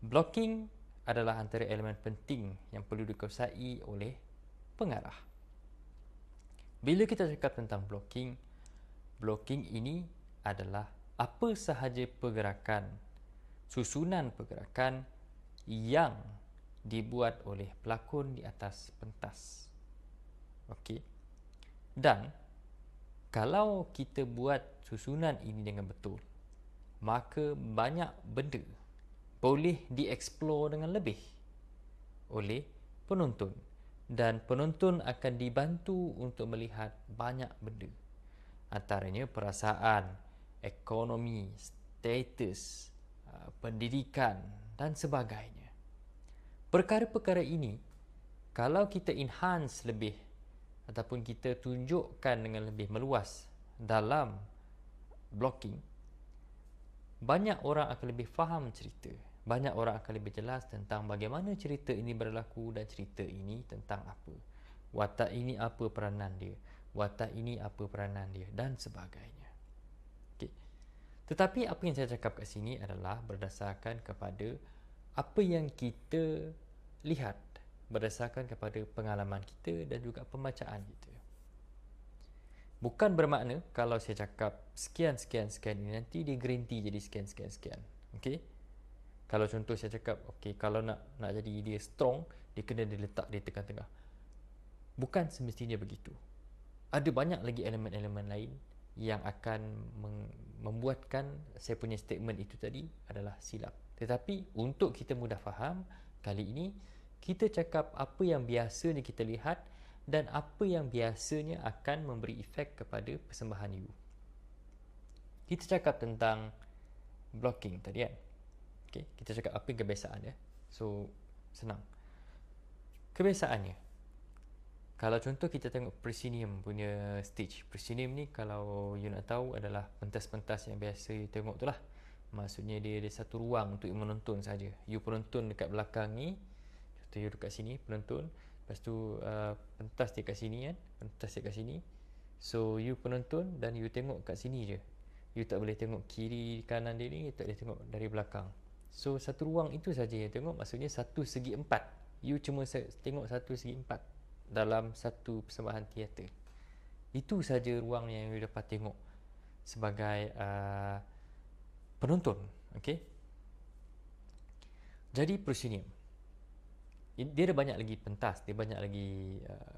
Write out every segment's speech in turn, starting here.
Blocking adalah antara elemen penting yang perlu dikuasai oleh pengarah. Bila kita cakap tentang blocking, blocking ini adalah apa sahaja pergerakan, susunan pergerakan yang dibuat oleh pelakon di atas pentas. Okey. Dan kalau kita buat susunan ini dengan betul, maka banyak benda boleh dieksplor dengan lebih oleh penonton dan penonton akan dibantu untuk melihat banyak benda antaranya perasaan, ekonomi, status, uh, pendidikan dan sebagainya. Perkara-perkara ini kalau kita enhance lebih ataupun kita tunjukkan dengan lebih meluas dalam blocking banyak orang akan lebih faham cerita banyak orang akan lebih jelas tentang bagaimana cerita ini berlaku dan cerita ini tentang apa. Watak ini apa peranan dia. Watak ini apa peranan dia dan sebagainya. Okay. Tetapi apa yang saya cakap kat sini adalah berdasarkan kepada apa yang kita lihat berdasarkan kepada pengalaman kita dan juga pembacaan kita. Bukan bermakna kalau saya cakap sekian sekian sekian ini nanti dia green jadi sekian sekian sekian. Okay kalau contoh saya cakap okay, kalau nak nak jadi dia strong dia kena diletak di tengah-tengah bukan semestinya begitu ada banyak lagi elemen-elemen lain yang akan membuatkan saya punya statement itu tadi adalah silap tetapi untuk kita mudah faham kali ini kita cakap apa yang biasanya kita lihat dan apa yang biasanya akan memberi efek kepada persembahan you kita cakap tentang blocking tadi kan ya? Okay, kita cakap apa kebiasaan ya. So, senang. Kebiasaannya. Kalau contoh kita tengok Presidium punya stage. Presidium ni kalau you nak tahu adalah pentas-pentas yang biasa you tengok tu lah. Maksudnya dia ada satu ruang untuk you menonton saja. You penonton dekat belakang ni. Contoh you dekat sini penonton. Lepas tu uh, pentas dia kat sini kan. Pentas dia kat sini. So you penonton dan you tengok kat sini je. You tak boleh tengok kiri kanan dia ni. You tak boleh tengok dari belakang. So satu ruang itu saja yang tengok maksudnya satu segi empat. You cuma tengok satu segi empat dalam satu persembahan teater. Itu saja ruang yang you dapat tengok sebagai uh, penonton. Okay. Jadi proscenium. Dia ada banyak lagi pentas, dia banyak lagi uh,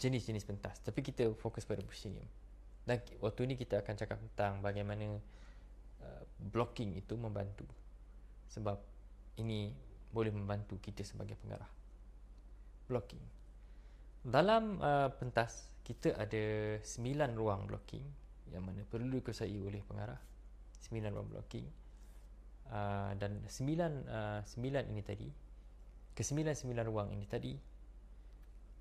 jenis-jenis pentas. Tapi kita fokus pada proscenium. Dan waktu ni kita akan cakap tentang bagaimana blocking itu membantu sebab ini boleh membantu kita sebagai pengarah blocking dalam uh, pentas kita ada 9 ruang blocking yang mana perlu dikuasai oleh pengarah 9 ruang blocking uh, dan 9 uh, 9 ini tadi ke kesembilan-sembilan ruang ini tadi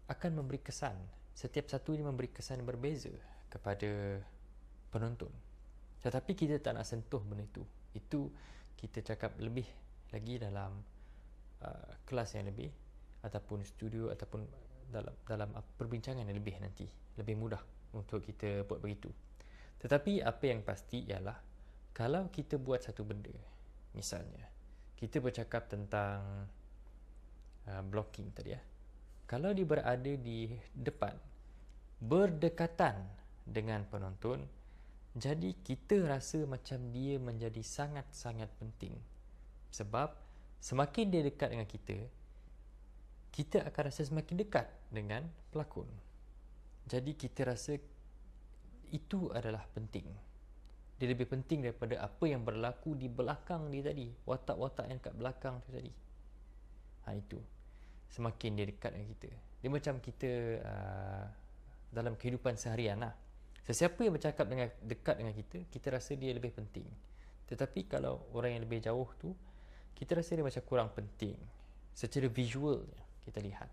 akan memberi kesan setiap satu ini memberi kesan berbeza kepada penonton tetapi kita tak nak sentuh benda itu itu kita cakap lebih lagi dalam uh, kelas yang lebih ataupun studio ataupun dalam dalam perbincangan yang lebih nanti lebih mudah untuk kita buat begitu tetapi apa yang pasti ialah kalau kita buat satu benda misalnya kita bercakap tentang uh, blocking tadi ya kalau dia berada di depan berdekatan dengan penonton jadi kita rasa macam dia menjadi sangat-sangat penting Sebab semakin dia dekat dengan kita Kita akan rasa semakin dekat dengan pelakon Jadi kita rasa itu adalah penting Dia lebih penting daripada apa yang berlaku di belakang dia tadi Watak-watak yang kat belakang tu tadi ha, Itu Semakin dia dekat dengan kita Dia macam kita uh, dalam kehidupan seharian lah Sesiapa yang bercakap dengan dekat dengan kita, kita rasa dia lebih penting. Tetapi kalau orang yang lebih jauh tu, kita rasa dia macam kurang penting. Secara visual kita lihat.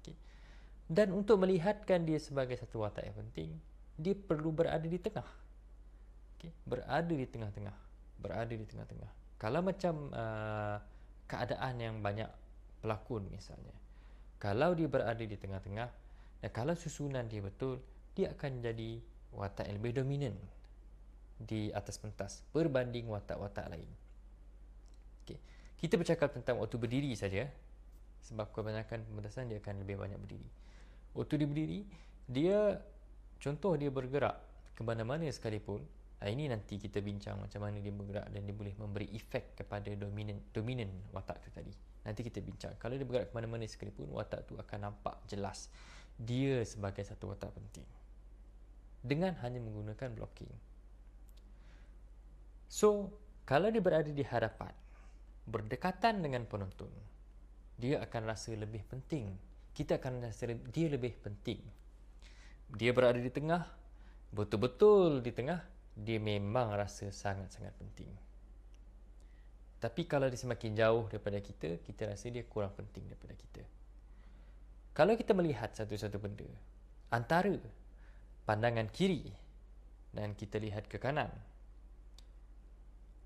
Okay. Dan untuk melihatkan dia sebagai satu watak yang penting, dia perlu berada di tengah. Okay. Berada di tengah-tengah. Berada di tengah-tengah. Kalau macam uh, keadaan yang banyak pelakon misalnya. Kalau dia berada di tengah-tengah, kalau susunan dia betul, dia akan jadi watak yang lebih dominan di atas pentas berbanding watak-watak lain. Okay, Kita bercakap tentang waktu berdiri saja sebab kebanyakan pementasan dia akan lebih banyak berdiri. Waktu dia berdiri, dia contoh dia bergerak ke mana-mana sekalipun. Ah, ini nanti kita bincang macam mana dia bergerak dan dia boleh memberi efek kepada dominan dominan watak tu tadi. Nanti kita bincang. Kalau dia bergerak ke mana-mana sekalipun, watak tu akan nampak jelas dia sebagai satu watak penting dengan hanya menggunakan blocking. So, kalau dia berada di hadapan, berdekatan dengan penonton, dia akan rasa lebih penting. Kita akan rasa dia lebih penting. Dia berada di tengah, betul-betul di tengah, dia memang rasa sangat-sangat penting. Tapi kalau dia semakin jauh daripada kita, kita rasa dia kurang penting daripada kita. Kalau kita melihat satu-satu benda, antara pandangan kiri dan kita lihat ke kanan.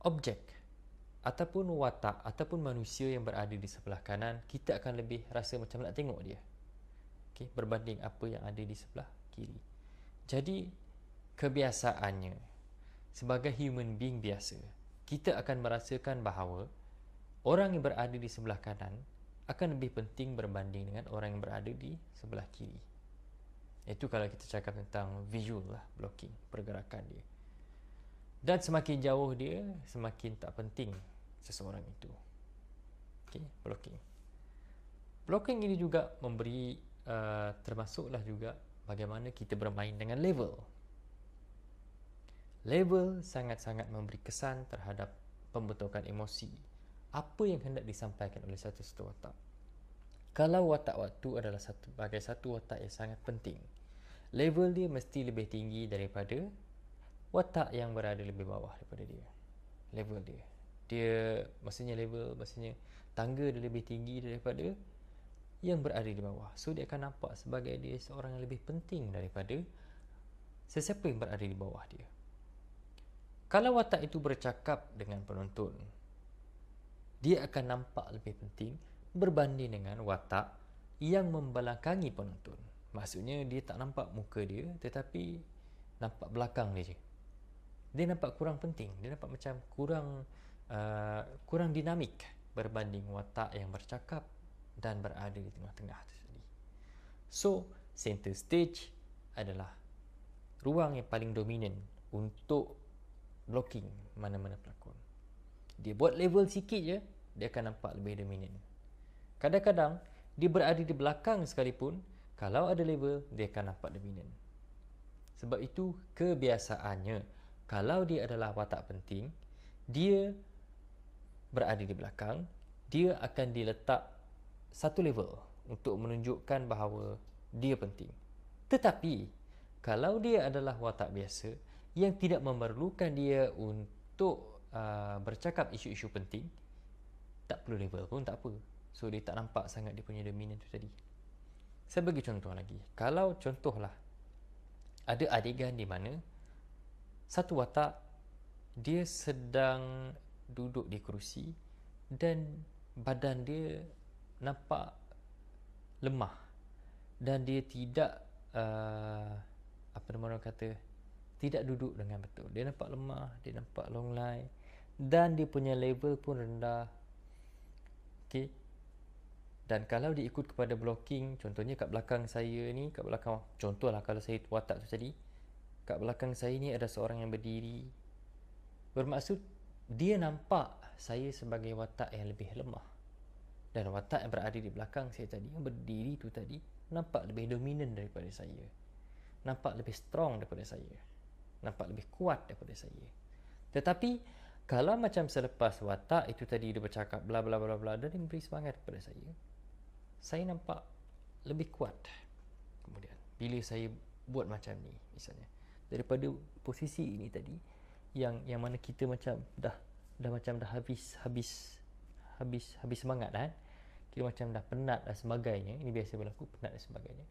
Objek ataupun watak ataupun manusia yang berada di sebelah kanan, kita akan lebih rasa macam nak tengok dia. okay? berbanding apa yang ada di sebelah kiri. Jadi kebiasaannya sebagai human being biasa, kita akan merasakan bahawa orang yang berada di sebelah kanan akan lebih penting berbanding dengan orang yang berada di sebelah kiri. Itu kalau kita cakap tentang visual lah, blocking, pergerakan dia. Dan semakin jauh dia, semakin tak penting seseorang itu. Okay, blocking. Blocking ini juga memberi, uh, termasuklah juga bagaimana kita bermain dengan level. Level sangat-sangat memberi kesan terhadap pembentukan emosi. Apa yang hendak disampaikan oleh satu-satu watak. Kalau watak waktu adalah satu sebagai satu watak yang sangat penting, level dia mesti lebih tinggi daripada watak yang berada lebih bawah daripada dia. Level dia. Dia maksudnya level maksudnya tangga dia lebih tinggi daripada yang berada di bawah. So dia akan nampak sebagai dia seorang yang lebih penting daripada sesiapa yang berada di bawah dia. Kalau watak itu bercakap dengan penonton, dia akan nampak lebih penting berbanding dengan watak yang membelakangi penonton. Maksudnya dia tak nampak muka dia tetapi nampak belakang dia je. Dia nampak kurang penting, dia nampak macam kurang uh, kurang dinamik berbanding watak yang bercakap dan berada di tengah-tengah tadi. So, center stage adalah ruang yang paling dominan untuk blocking mana-mana pelakon. Dia buat level sikit je, dia akan nampak lebih dominan. Kadang-kadang, dia berada di belakang sekalipun, kalau ada label, dia akan nampak dominan. Sebab itu, kebiasaannya, kalau dia adalah watak penting, dia berada di belakang, dia akan diletak satu level untuk menunjukkan bahawa dia penting. Tetapi, kalau dia adalah watak biasa yang tidak memerlukan dia untuk uh, bercakap isu-isu penting, tak perlu level pun tak apa. So dia tak nampak sangat dia punya dominant tu tadi Saya bagi contoh lagi Kalau contohlah Ada adegan di mana Satu watak Dia sedang duduk di kerusi Dan badan dia nampak lemah Dan dia tidak uh, Apa nama orang kata Tidak duduk dengan betul Dia nampak lemah Dia nampak long line Dan dia punya level pun rendah Okay dan kalau diikut kepada blocking contohnya kat belakang saya ni kat belakang contohlah kalau saya watak tu tadi kat belakang saya ni ada seorang yang berdiri bermaksud dia nampak saya sebagai watak yang lebih lemah dan watak yang berada di belakang saya tadi yang berdiri tu tadi nampak lebih dominan daripada saya nampak lebih strong daripada saya nampak lebih kuat daripada saya tetapi kalau macam selepas watak itu tadi dia bercakap bla bla bla bla dan dia memberi semangat kepada saya saya nampak lebih kuat kemudian bila saya buat macam ni misalnya daripada posisi ini tadi yang yang mana kita macam dah dah macam dah habis habis habis habis semangat kan kita macam dah penat dan sebagainya ini biasa berlaku penat dan sebagainya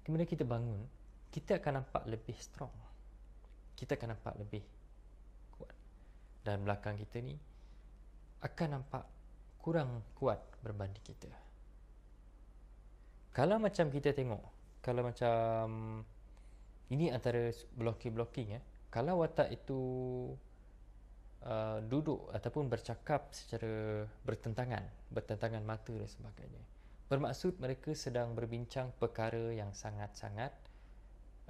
kemudian kita bangun kita akan nampak lebih strong kita akan nampak lebih dan belakang kita ni akan nampak kurang kuat berbanding kita. Kalau macam kita tengok, kalau macam ini antara blocking-blocking ya. Eh, kalau watak itu uh, duduk ataupun bercakap secara bertentangan, bertentangan mata dan sebagainya. Bermaksud mereka sedang berbincang perkara yang sangat-sangat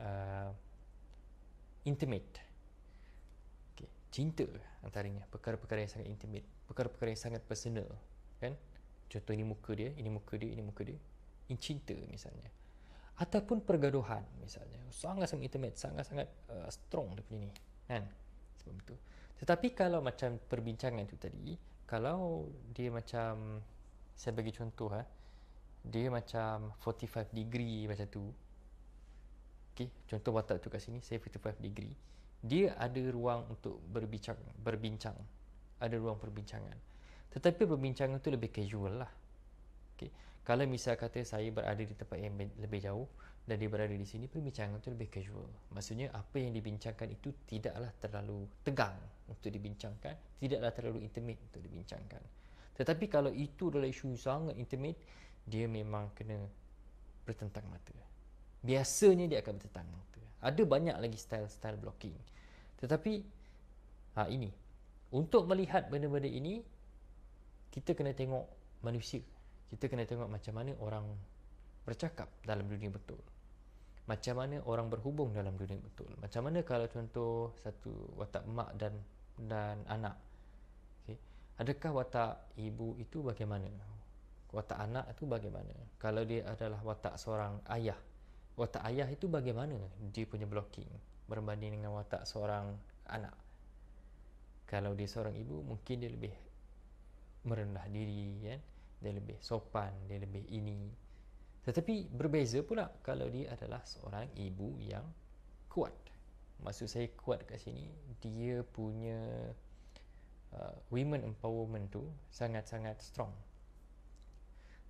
uh, intimate cinta antaranya perkara-perkara yang sangat intimate perkara-perkara yang sangat personal kan contoh ini muka dia ini muka dia ini muka dia ini cinta misalnya ataupun pergaduhan misalnya sangat sangat intimate sangat sangat uh, strong dia punya ni kan sebab itu tetapi kalau macam perbincangan tu tadi kalau dia macam saya bagi contoh ha, dia macam 45 degree macam tu okay, contoh watak tu kat sini saya 45 degree dia ada ruang untuk berbincang berbincang ada ruang perbincangan tetapi perbincangan tu lebih casual lah okay. kalau misalnya kata saya berada di tempat yang lebih jauh dan dia berada di sini perbincangan tu lebih casual maksudnya apa yang dibincangkan itu tidaklah terlalu tegang untuk dibincangkan tidaklah terlalu intimate untuk dibincangkan tetapi kalau itu adalah isu sangat intimate dia memang kena bertentang mata biasanya dia akan bertentang mata ada banyak lagi style-style blocking. Tetapi ha ini. Untuk melihat benda-benda ini kita kena tengok manusia. Kita kena tengok macam mana orang bercakap dalam dunia betul. Macam mana orang berhubung dalam dunia betul. Macam mana kalau contoh satu watak mak dan dan anak. Okey. Adakah watak ibu itu bagaimana? Watak anak itu bagaimana? Kalau dia adalah watak seorang ayah, watak ayah itu bagaimana dia punya blocking berbanding dengan watak seorang anak kalau dia seorang ibu mungkin dia lebih merendah diri kan dia lebih sopan dia lebih ini tetapi berbeza pula kalau dia adalah seorang ibu yang kuat maksud saya kuat kat sini dia punya uh, women empowerment tu sangat-sangat strong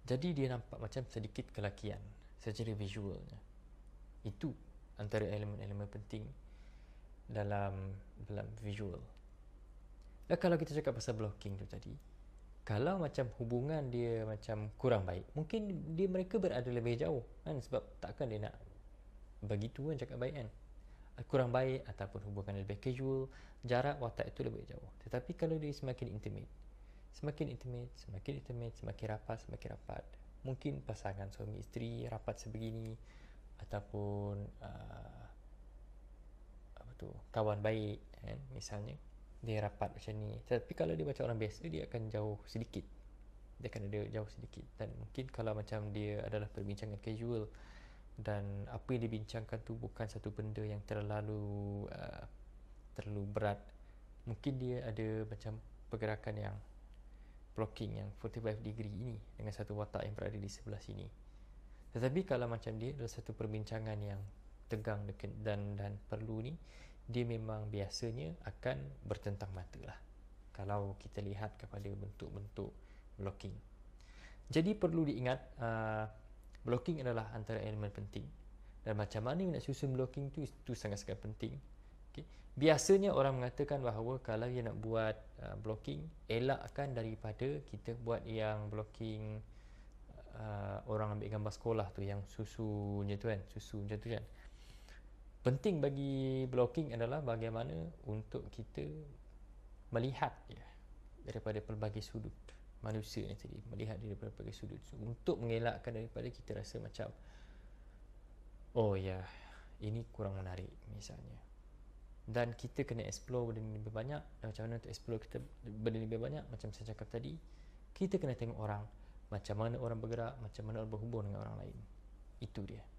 jadi dia nampak macam sedikit kelakian secara visualnya itu antara elemen-elemen penting dalam dalam visual dan kalau kita cakap pasal blocking tu tadi kalau macam hubungan dia macam kurang baik mungkin dia mereka berada lebih jauh kan sebab takkan dia nak begitu kan cakap baik kan kurang baik ataupun hubungan lebih casual jarak watak itu lebih jauh tetapi kalau dia semakin intimate semakin intimate semakin intimate semakin rapat semakin rapat mungkin pasangan suami isteri rapat sebegini ataupun uh, apa tu kawan baik kan misalnya dia rapat macam ni tapi kalau dia macam orang biasa dia akan jauh sedikit dia akan ada jauh sedikit dan mungkin kalau macam dia adalah perbincangan casual dan apa yang dibincangkan tu bukan satu benda yang terlalu uh, terlalu berat mungkin dia ada macam pergerakan yang blocking yang 45 degree ini dengan satu watak yang berada di sebelah sini tetapi kalau macam dia ada satu perbincangan yang tegang dan dan perlu ni, dia memang biasanya akan bertentang mata lah. Kalau kita lihat kepada bentuk-bentuk blocking. Jadi perlu diingat, uh, blocking adalah antara elemen penting. Dan macam mana nak susun blocking tu, itu sangat-sangat penting. Okay. Biasanya orang mengatakan bahawa kalau dia nak buat uh, blocking, elakkan daripada kita buat yang blocking uh, orang ambil gambar sekolah tu yang susunya tu kan susu macam tu kan penting bagi blocking adalah bagaimana untuk kita melihat dia daripada pelbagai sudut manusia ni tadi melihat dia daripada pelbagai sudut untuk mengelakkan daripada kita rasa macam oh ya yeah, ini kurang menarik misalnya dan kita kena explore benda ni lebih banyak dan macam mana untuk explore kita benda ni lebih banyak macam saya cakap tadi kita kena tengok orang macam mana orang bergerak macam mana orang berhubung dengan orang lain itu dia